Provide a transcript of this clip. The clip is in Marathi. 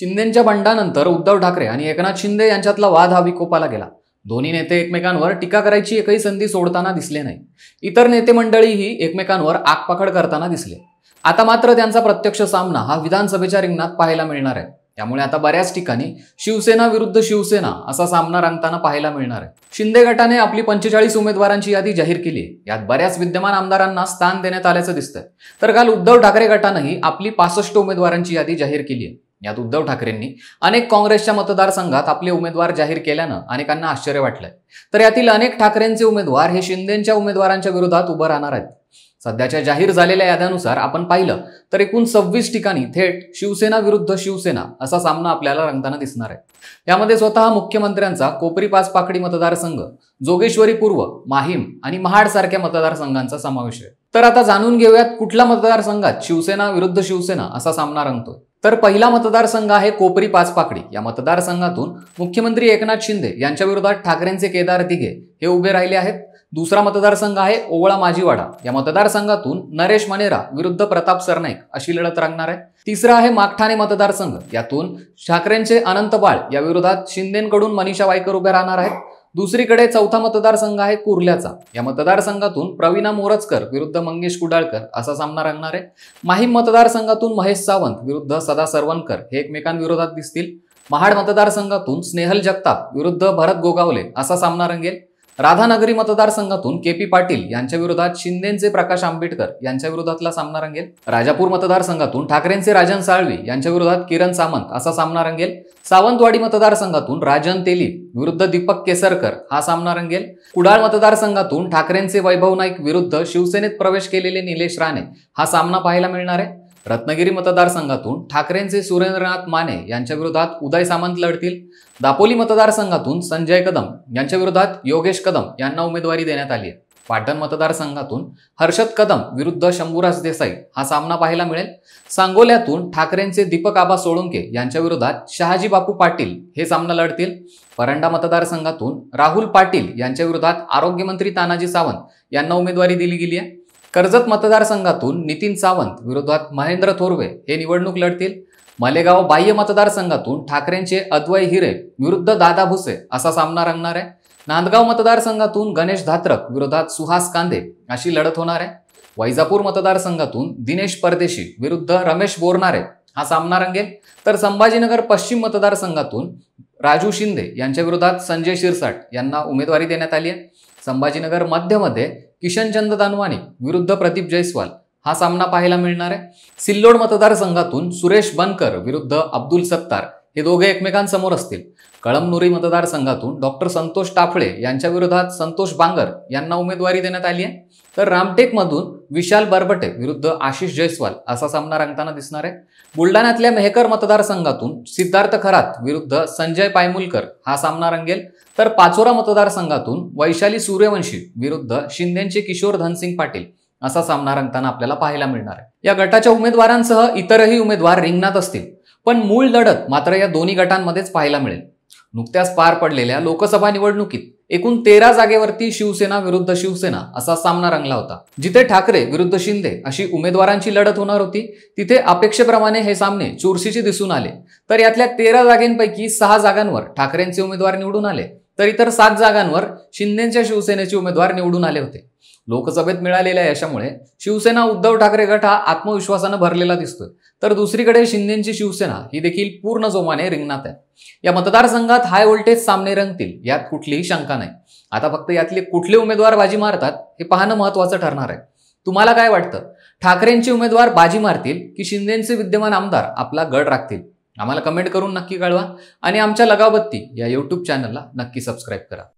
शिंदेच्या बंडानंतर उद्धव ठाकरे आणि एकनाथ शिंदे यांच्यातला वाद हा विकोपाला गेला दोन्ही नेते एकमेकांवर टीका करायची एकही संधी सोडताना दिसले नाही इतर नेते मंडळीही एकमेकांवर आगपाखड करताना दिसले आता मात्र त्यांचा प्रत्यक्ष सामना हा विधानसभेच्या रिंगणात पाहायला मिळणार आहे त्यामुळे आता बऱ्याच ठिकाणी शिवसेना विरुद्ध शिवसेना असा सामना रंगताना पाहायला मिळणार आहे शिंदे गटाने आपली पंचेचाळीस उमेदवारांची यादी जाहीर केली यात बऱ्याच विद्यमान आमदारांना स्थान देण्यात आल्याचं दिसतंय तर काल उद्धव ठाकरे गटानंही आपली पासष्ट उमेदवारांची यादी जाहीर केली आहे यात उद्धव ठाकरेंनी अनेक काँग्रेसच्या मतदारसंघात आपले उमेदवार जाहीर केल्यानं अनेकांना आश्चर्य वाटलंय तर यातील अनेक ठाकरेंचे उमेदवार हे शिंदेच्या उमेदवारांच्या विरोधात उभं राहणार आहेत सध्याच्या जाहीर झालेल्या याद्यानुसार आपण पाहिलं तर एकूण सव्वीस ठिकाणी थेट शिवसेना विरुद्ध शिवसेना असा सामना आपल्याला रंगताना दिसणार आहे यामध्ये स्वतः मुख्यमंत्र्यांचा कोपरी पाकडी मतदारसंघ जोगेश्वरी पूर्व माहीम आणि महाड सारख्या मतदारसंघांचा समावेश आहे तर आता जाणून घेऊयात कुठल्या मतदारसंघात शिवसेना विरुद्ध शिवसेना असा सामना रंगतोय तर पहिला मतदारसंघ आहे कोपरी पाचपाकडी या मतदारसंघातून मुख्यमंत्री एकनाथ शिंदे यांच्या विरोधात ठाकरेंचे केदार दिघे हे उभे राहिले आहेत दुसरा मतदारसंघ आहे ओवळा माजीवाडा या मतदारसंघातून नरेश मनेरा विरुद्ध प्रताप सरनाईक अशी लढत राहणार आहे तिसरा आहे मागठाणे मतदारसंघ यातून ठाकरेंचे अनंत बाळ या विरोधात शिंदेकडून मनीषा वायकर उभ्या राहणार आहेत दुसरीकडे चौथा मतदारसंघ आहे कुर्ल्याचा या मतदारसंघातून प्रवीणा मोरजकर विरुद्ध मंगेश कुडाळकर असा सामना रंगणार आहे माहीम मतदारसंघातून महेश सावंत विरुद्ध सदा सरवणकर हे एकमेकांविरोधात दिसतील महाड मतदारसंघातून स्नेहल जगताप विरुद्ध भरत गोगावले असा सामना रंगेल राधानगरी मतदारसंघातून के पी पाटील यांच्या विरोधात शिंदेचे प्रकाश आंबेडकर यांच्या विरोधातला सामना रंगेल राजापूर मतदारसंघातून ठाकरेंचे राजन साळवी यांच्या विरोधात किरण सामंत असा सामना रंगेल सावंतवाडी मतदारसंघातून राजन तेली विरुद्ध दीपक केसरकर हा सामना रंगेल कुडाळ मतदारसंघातून ठाकरेंचे वैभव नाईक विरुद्ध शिवसेनेत प्रवेश केलेले निलेश राणे हा सामना पाहायला मिळणार आहे रत्नागिरी मतदारसंघातून ठाकरेंचे सुरेंद्रनाथ माने यांच्याविरोधात उदय सामंत लढतील दापोली मतदारसंघातून संजय कदम यांच्याविरोधात योगेश कदम यांना उमेदवारी देण्यात आली आहे पाटण मतदारसंघातून हर्षद कदम विरुद्ध शंभूराज देसाई हा सामना पाहायला मिळेल सांगोल्यातून ठाकरेंचे दीपक आबा सोळुंके यांच्याविरोधात शहाजी बापू पाटील हे सामना लढतील परंडा मतदारसंघातून राहुल पाटील यांच्याविरोधात आरोग्यमंत्री तानाजी सावंत यांना उमेदवारी दिली गेली आहे कर्जत मतदारसंघातून नितीन सावंत विरोधात महेंद्र थोरवे हे निवडणूक लढतील मालेगाव बाह्य मतदारसंघातून ठाकरेंचे अद्वय हिरे विरुद्ध दादा भुसे असा सामना रंगणार आहे नांदगाव मतदारसंघातून गणेश धात्रक विरोधात सुहास कांदे अशी लढत होणार आहे वैजापूर मतदारसंघातून दिनेश परदेशी विरुद्ध रमेश बोरणारे हा सामना रंगेल तर संभाजीनगर पश्चिम मतदारसंघातून राजू शिंदे यांच्या विरोधात संजय शिरसाट यांना उमेदवारी देण्यात आली आहे संभाजीनगर मध्यमध्ये किशनचंद दानवाने विरुद्ध प्रदीप जयस्वाल हा सामना पाहायला मिळणार आहे सिल्लोड मतदारसंघातून सुरेश बनकर विरुद्ध अब्दुल सत्तार हे दोघे एकमेकांसमोर असतील कळमनुरी मतदारसंघातून डॉक्टर संतोष टाफळे यांच्या विरोधात संतोष बांगर यांना उमेदवारी देण्यात आली आहे तर रामटेकमधून विशाल बरबटे विरुद्ध आशिष जयस्वाल असा सामना रंगताना दिसणार आहे बुलढाण्यातल्या मेहकर मतदारसंघातून सिद्धार्थ खरात विरुद्ध संजय पायमुलकर हा सामना रंगेल तर पाचोरा मतदारसंघातून वैशाली सूर्यवंशी विरुद्ध शिंदेचे किशोर धनसिंग पाटील असा सामना रंगताना आपल्याला पाहायला मिळणार आहे या गटाच्या उमेदवारांसह इतरही उमेदवार रिंगणात असतील पण मूळ लढत मात्र या दोन्ही गटांमध्येच पाहायला मिळेल नुकत्याच पार पडलेल्या लोकसभा निवडणुकीत एकूण तेरा जागेवरती शिवसेना विरुद्ध शिवसेना असा सामना रंगला होता जिथे ठाकरे विरुद्ध शिंदे अशी उमेदवारांची लढत होणार होती तिथे अपेक्षेप्रमाणे हे सामने चुरशीचे दिसून आले तर यातल्या तेरा जागेंपैकी सहा जागांवर ठाकरेंचे उमेदवार निवडून आले तर इतर सात जागांवर शिंदेच्या शिवसेनेचे उमेदवार निवडून आले होते लोकसभेत मिळालेल्या यशामुळे शिवसेना उद्धव ठाकरे गट हा आत्मविश्वासानं भरलेला दिसतोय तर दुसरीकडे शिंदेची शिवसेना ही देखील पूर्ण जोमाने रिंगणात आहे या मतदारसंघात हाय व्होल्टेज सामने रंगतील यात कुठलीही शंका नाही आता फक्त यातले कुठले उमेदवार बाजी मारतात हे पाहणं महत्वाचं ठरणार आहे तुम्हाला काय वाटतं ठाकरेंचे उमेदवार बाजी मारतील की शिंदेचे विद्यमान आमदार आपला गड राखतील आम्हाला कमेंट करून नक्की कळवा आणि आमच्या लगावबत्ती या यूट्यूब चॅनलला नक्की सबस्क्राईब करा